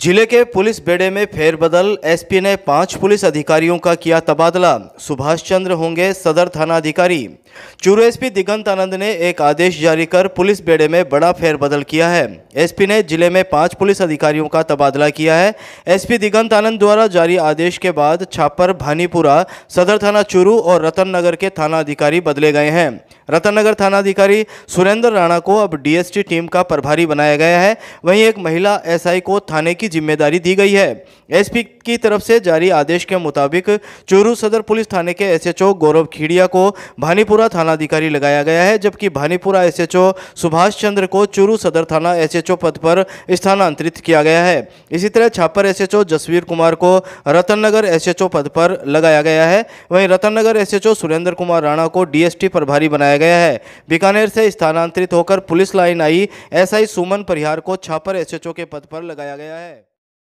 जिले के पुलिस बेड़े में फेरबदल एसपी ने पांच पुलिस अधिकारियों का किया तबादला सुभाष चंद्र होंगे सदर थाना अधिकारी चूरू एसपी दिगंत आनंद ने एक आदेश जारी कर पुलिस बेड़े में बड़ा फेरबदल किया है एसपी ने जिले में पांच पुलिस अधिकारियों का तबादला किया है एसपी दिगंत आनंद द्वारा जारी आदेश के बाद छापर भानीपुरा सदर थाना चूरू और रतन नगर के थाना अधिकारी बदले गए हैं नगर थाना अधिकारी सुरेंद्र राणा को अब डीएसटी टीम का प्रभारी बनाया गया है वहीं एक महिला एसआई को थाने की की जिम्मेदारी दी गई है एसपी की तरफ से जारी आदेश के मुताबिक चूरू सदर पुलिस थाने के एसएचओ गौरव खीड़िया को भानीपुरा थानाधिकारी लगाया गया है जबकि भानीपुरा एसएचओ सुभाष चंद्र को चूरू सदर थाना एसएचओ पद पर स्थानांतरित किया गया है इसी तरह छापर एसएचओ जसवीर कुमार को रतननगर एसएचओ पद पर लगाया गया है वहीं रतननगर एसएचओ सुरेंद्र कुमार राणा को डीएसटी प्रभारी बनाया गया है बीकानेर से स्थानांतरित होकर पुलिस लाइन आई एसआई सुमन परिहार को छापर एसएचओ के पद पर लगाया गया है